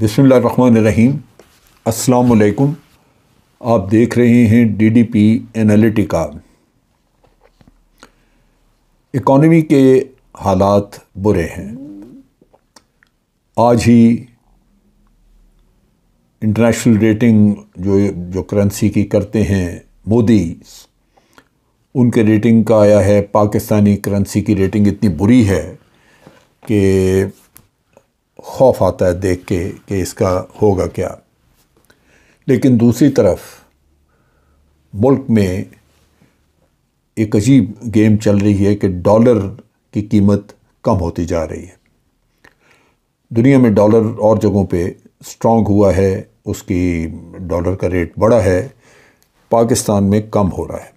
बिसमीम अस्सलाम आप देख रहे हैं डीडीपी एनालिटिका इकॉनमी के हालात बुरे हैं आज ही इंटरनेशनल रेटिंग जो जो करेंसी की करते हैं मोदी उनके रेटिंग का आया है पाकिस्तानी करेंसी की रेटिंग इतनी बुरी है कि खौफ आता है देख के कि इसका होगा क्या लेकिन दूसरी तरफ मुल्क में एक अजीब गेम चल रही है कि डॉलर की कीमत कम होती जा रही है दुनिया में डॉलर और जगहों पे स्ट्रांग हुआ है उसकी डॉलर का रेट बड़ा है पाकिस्तान में कम हो रहा है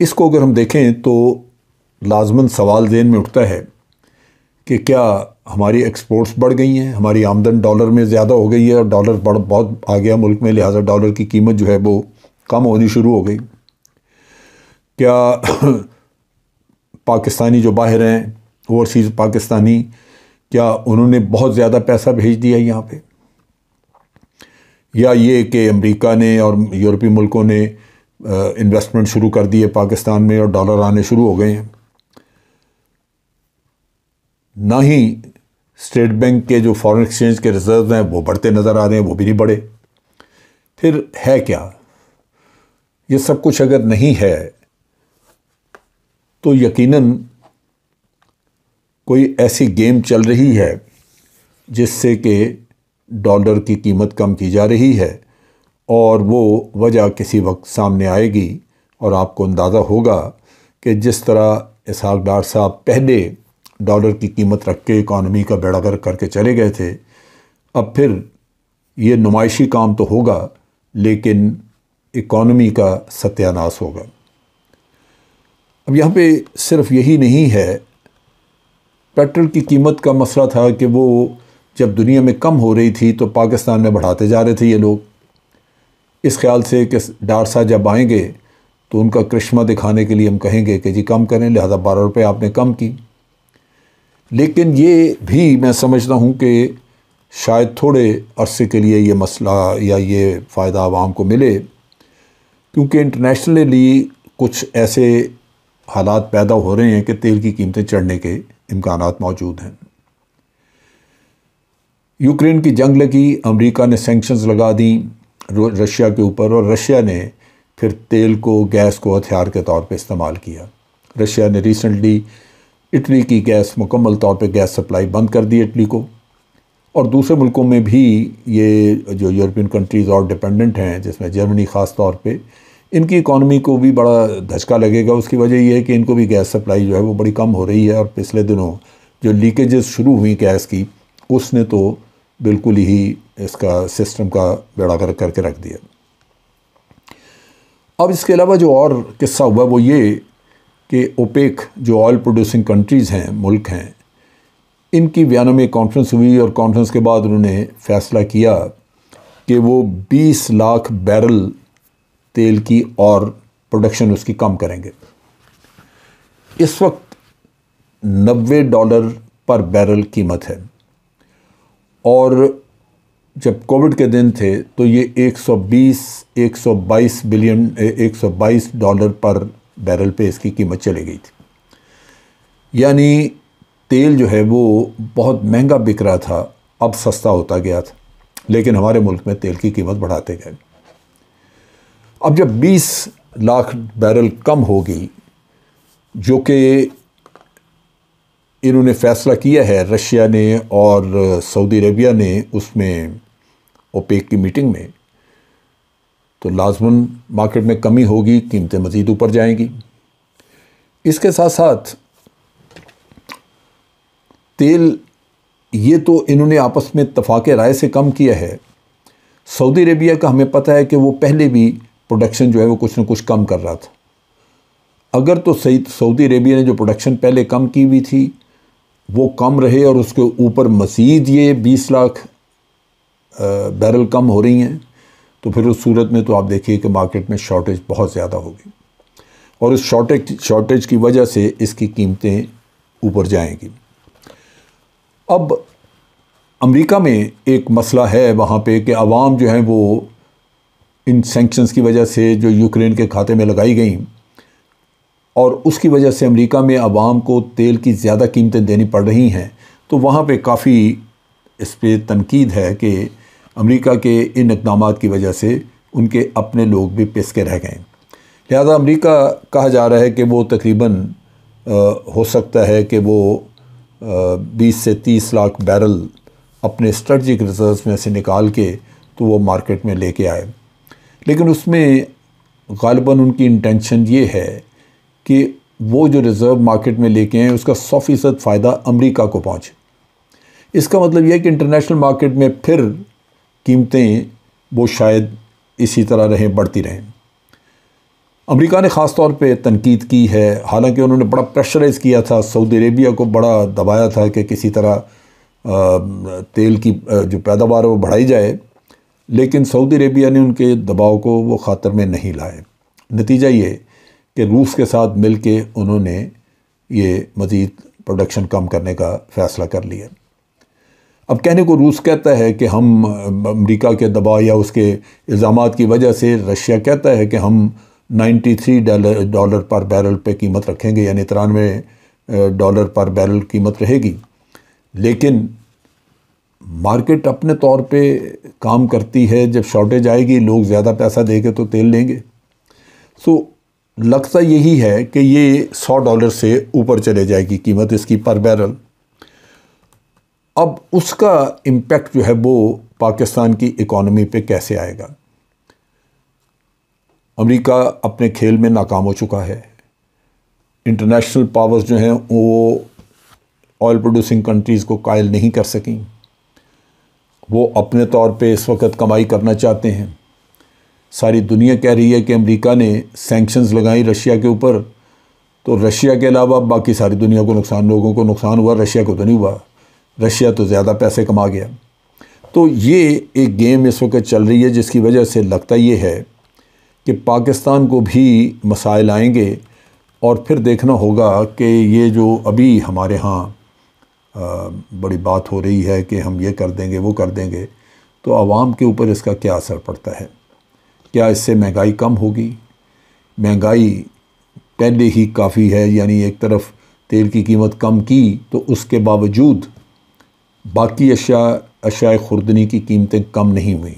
इसको अगर हम देखें तो लाजमन सवाल जेन में उठता है कि क्या हमारी एक्सपोर्ट्स बढ़ गई हैं हमारी आमदन डॉलर में ज़्यादा हो गई है और डॉलर बढ़ बहुत आ गया मुल्क में लिहाजा डॉलर की कीमत जो है वो कम होनी शुरू हो गई क्या पाकिस्तानी जो बाहर हैं ओवरसीज़ पाकिस्तानी क्या उन्होंने बहुत ज़्यादा पैसा भेज दिया यहाँ पे या ये कि अमेरिका ने और यूरोपीय मुल्कों ने इन्वेस्टमेंट शुरू कर दिए पाकिस्तान में और डॉलर आने शुरू हो गए हैं ना ही स्टेट बैंक के जो फॉरेन एक्सचेंज के रिजर्व हैं वो बढ़ते नज़र आ रहे हैं वो भी नहीं बढ़े फिर है क्या ये सब कुछ अगर नहीं है तो यकीनन कोई ऐसी गेम चल रही है जिससे कि डॉलर की कीमत कम की जा रही है और वो वजह किसी वक्त सामने आएगी और आपको अंदाज़ा होगा कि जिस तरह इसहाक डार साहब पहले डॉलर की कीमत रख के इकानमी का बेड़ागर करके चले गए थे अब फिर ये नुमाइशी काम तो होगा लेकिन इकॉनमी का सत्यानाश होगा अब यहाँ पे सिर्फ यही नहीं है पेट्रोल की कीमत का मसला था कि वो जब दुनिया में कम हो रही थी तो पाकिस्तान में बढ़ाते जा रहे थे ये लोग इस ख्याल से कि डार जब आएंगे तो उनका करिश्मा दिखाने के लिए हम कहेंगे कि जी कम करें लिहाजा बारह रुपये आपने कम की लेकिन ये भी मैं समझता हूँ कि शायद थोड़े अरसे के लिए ये मसला या ये फ़ायदा आवाम को मिले क्योंकि इंटरनेशनली कुछ ऐसे हालात पैदा हो रहे हैं कि तेल की कीमतें चढ़ने के इम्कान मौजूद हैं यूक्रेन की जंग लगी अमेरिका ने सेंक्शंस लगा दी रशिया के ऊपर और रशिया ने फिर तेल को गैस को हथियार के तौर पे इस्तेमाल किया रशिया ने रिसेंटली इटली की गैस मुकम्मल तौर पे गैस सप्लाई बंद कर दी इटली को और दूसरे मुल्कों में भी ये जो यूरोपियन कंट्रीज़ और डिपेंडेंट हैं जिसमें जर्मनी ख़ास तौर पर इनकी इकॉनमी को भी बड़ा धचका लगेगा उसकी वजह यह है कि इनको भी गैस सप्लाई जो है वो बड़ी कम हो रही है और पिछले दिनों जो लीकेजेस शुरू हुई गैस की उसने तो बिल्कुल ही इसका सिस्टम का बेड़ा कर करके रख दिया अब इसके अलावा जो और किस्सा हुआ वो ये कि ओपेक जो ऑयल प्रोड्यूसिंग कंट्रीज़ हैं मुल्क हैं इनकी वियना में कॉन्फ्रेंस हुई और कॉन्फ्रेंस के बाद उन्होंने फ़ैसला किया कि वो 20 लाख बैरल तेल की और प्रोडक्शन उसकी कम करेंगे इस वक्त 90 डॉलर पर बैरल कीमत है और जब कोविड के दिन थे तो ये 120 122 बिलियन 122 डॉलर पर बैरल पे इसकी कीमत चली गई थी यानी तेल जो है वो बहुत महंगा बिक रहा था अब सस्ता होता गया था लेकिन हमारे मुल्क में तेल की कीमत बढ़ाते गए अब जब 20 लाख बैरल कम हो गई जो कि इन्होंने फैसला किया है रशिया ने और सऊदी अरबिया ने उसमें ओपेक की मीटिंग में तो लाजमन मार्केट में कमी होगी कीमतें मज़ीद ऊपर जाएंगी इसके साथ साथ तेल ये तो इन्होंने आपस में तफाक राय से कम किया है सऊदी अरेबिया का हमें पता है कि वो पहले भी प्रोडक्शन जो है वो कुछ ना कुछ कम कर रहा था अगर तो सही सऊदी अरेबिया ने जो प्रोडक्शन पहले कम की हुई थी वो कम रहे और उसके ऊपर मज़ीद ये बीस लाख बैरल कम हो रही हैं तो फिर उस सूरत में तो आप देखिए कि मार्केट में शॉर्टेज बहुत ज़्यादा होगी और उस शॉर्टेज शॉर्टेज की वजह से इसकी कीमतें ऊपर जाएंगी अब अमेरिका में एक मसला है वहाँ पे कि आवाम जो है वो इन सेंक्शंस की वजह से जो यूक्रेन के खाते में लगाई गई और उसकी वजह से अमेरिका में आवाम को तेल की ज़्यादा कीमतें देनी पड़ रही हैं तो वहाँ पे काफ़ी इस पर तनकीद है कि अमेरिका के इन इकदाम की वजह से उनके अपने लोग भी पिस के रह गए लिहाजा अमेरिका कहा जा रहा है कि वो तकरीबन हो सकता है कि वो बीस से तीस लाख बैरल अपने स्ट्रेटजिक रिजर्व में से निकाल के तो वो मार्केट में लेके आए लेकिन उसमें गालिबा उनकी इंटेंशन ये है कि वो जो रिज़र्व मार्केट में लेके आए उसका सौ फ़ीसद फ़ायदा अमरीका को पहुँचे इसका मतलब यह है कि इंटरनेशनल मार्केट में फिर कीमतें वो शायद इसी तरह रहें बढ़ती रहें अमेरिका ने ख़ास तौर पे तनकीद की है हालांकि उन्होंने बड़ा प्रेशराइज़ किया था सऊदी अरेबिया को बड़ा दबाया था कि किसी तरह तेल की जो पैदावार है वो बढ़ाई जाए लेकिन सऊदी अरेबिया ने उनके दबाव को वो खातर में नहीं लाए नतीजा ये कि रूस के साथ मिल के उन्होंने ये मज़ीद प्रोडक्शन कम करने का फ़ैसला कर लिया अब कहने को रूस कहता है कि हम अमेरिका के दबाव या उसके इल्ज़ाम की वजह से रशिया कहता है कि हम 93 डॉलर डॉलर पर बैरल पे कीमत रखेंगे यानी तिरानवे डॉलर पर बैरल कीमत रहेगी लेकिन मार्केट अपने तौर पे काम करती है जब शॉर्टेज आएगी लोग ज़्यादा पैसा देंगे तो तेल लेंगे सो लगता यही है कि ये 100 डॉलर से ऊपर चले जाएगी कीमत इसकी पर बैरल अब उसका इम्पैक्ट जो है वो पाकिस्तान की इकोनॉमी पे कैसे आएगा अमेरिका अपने खेल में नाकाम हो चुका है इंटरनेशनल पावर्स जो हैं वो ऑयल प्रोड्यूसिंग कंट्रीज़ को कायल नहीं कर सकें वो अपने तौर पे इस वक्त कमाई करना चाहते हैं सारी दुनिया कह रही है कि अमेरिका ने सैंक्शंस लगाई रशिया के ऊपर तो रशिया के अलावा बाकी सारी दुनिया को नुकसान लोगों को नुकसान हुआ रशिया को तो नहीं हुआ रशिया तो ज़्यादा पैसे कमा गया तो ये एक गेम इस वक्त चल रही है जिसकी वजह से लगता ये है कि पाकिस्तान को भी मसाइल आएंगे और फिर देखना होगा कि ये जो अभी हमारे यहाँ बड़ी बात हो रही है कि हम ये कर देंगे वो कर देंगे तो आवाम के ऊपर इसका क्या असर पड़ता है क्या इससे महंगाई कम होगी महंगाई पहले ही काफ़ी है यानी एक तरफ तेल की कीमत कम की तो उसके बावजूद बाकी अशा अशाए खुर्दनी की कीमतें कम नहीं हुई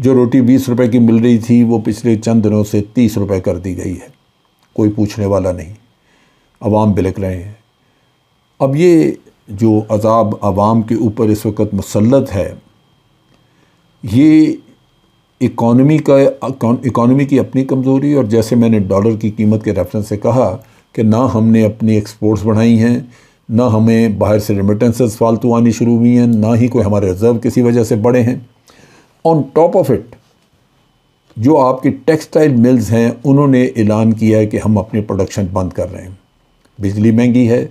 जो रोटी बीस रुपए की मिल रही थी वो पिछले चंद दिनों से तीस रुपए कर दी गई है कोई पूछने वाला नहीं आवाम बिलक रहे हैं अब ये जो अजाब आवाम के ऊपर इस वक्त मुसलत है ये इकॉनमी का इकॉनमी की अपनी कमज़ोरी और जैसे मैंने डॉलर की कीमत के रेफरेंस से कहा कि ना हमने अपनी एक्सपोर्ट्स बढ़ाई हैं ना हमें बाहर से रिमिटेंसेस फालतू आनी शुरू हुई हैं ना ही कोई हमारे रिजर्व किसी वजह से बढ़े हैं ऑन टॉप ऑफ इट जो आपकी टेक्सटाइल मिल्स हैं उन्होंने ऐलान किया है कि हम अपनी प्रोडक्शन बंद कर रहे हैं बिजली महंगी है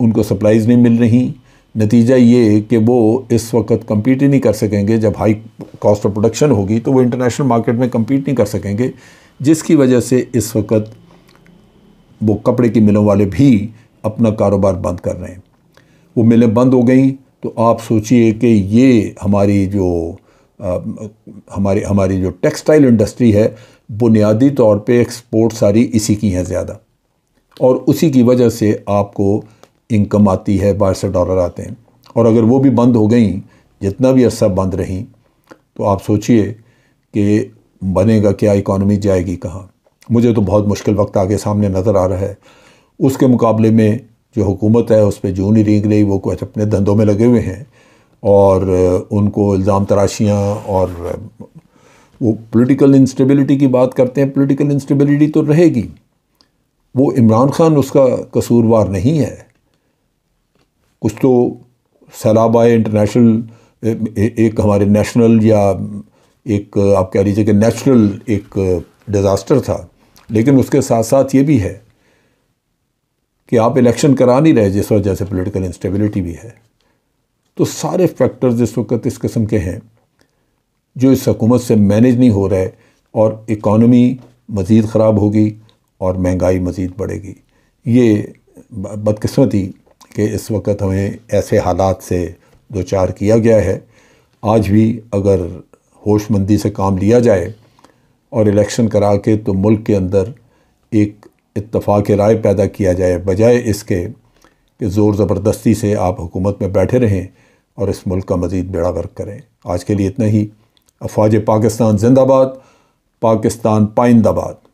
उनको सप्लाइज नहीं मिल रही नतीजा ये कि वो इस वक्त कम्पीट ही नहीं कर सकेंगे जब हाई कॉस्ट ऑफ प्रोडक्शन होगी तो वो इंटरनेशनल मार्केट में कम्पीट नहीं कर सकेंगे जिसकी वजह से इस वक्त वो कपड़े की मिलों वाले भी अपना कारोबार बंद कर रहे हैं वो मिलें बंद हो गई तो आप सोचिए कि ये हमारी जो आ, हमारी हमारी जो टेक्सटाइल इंडस्ट्री है बुनियादी तौर पे एक्सपोर्ट सारी इसी की हैं ज़्यादा और उसी की वजह से आपको इनकम आती है बाहर से डॉलर आते हैं और अगर वो भी बंद हो गई जितना भी अर्सा बंद रहीं तो आप सोचिए कि बनेगा क्या इकॉनमी जाएगी कहाँ मुझे तो बहुत मुश्किल वक्त आगे सामने नज़र आ रहा है उसके मुकाबले में जो हुकूमत है उस पर जून नहीं रेंग रही वो कुछ अपने धंधों में लगे हुए हैं और उनको इल्ज़ाम तराशियाँ और वो पॉलिटिकल इंस्टेबिलिटी की बात करते हैं पॉलिटिकल इंस्टेबिलिटी तो रहेगी वो इमरान खान उसका कसूरवार नहीं है कुछ तो सैलाब आए इंटरनेशनल एक हमारे नेशनल या एक आप कह लीजिए कि नेचुरल एक डिज़ास्टर था लेकिन उसके साथ साथ ये भी है कि आप इलेक्शन करा नहीं रहे जिस वजह से पोलिटिकल इंस्टेबिलिटी भी है तो सारे फैक्टर्स इस वक्त इस किस्म के हैं जो इस हकूमत से मैनेज नहीं हो रहे और इकॉनमी मज़ीद ख़राब होगी और महंगाई मज़ीद बढ़ेगी ये बदकस्मती कि इस वक्त हमें ऐसे हालात से दो चार किया गया है आज भी अगर होशमंदी से काम लिया जाए और इलेक्शन करा के तो मुल्क के अंदर एक इतफाक़ राय पैदा किया जाए बजाय इसके कि ज़ोर ज़बरदस्ती से आप हुकूमत में बैठे रहें और इस मुल्क का मज़ीद बेड़ा गर्क करें आज के लिए इतना ही अफवाज पाकिस्तान जिंदाबाद पाकिस्तान पाइंदाबाद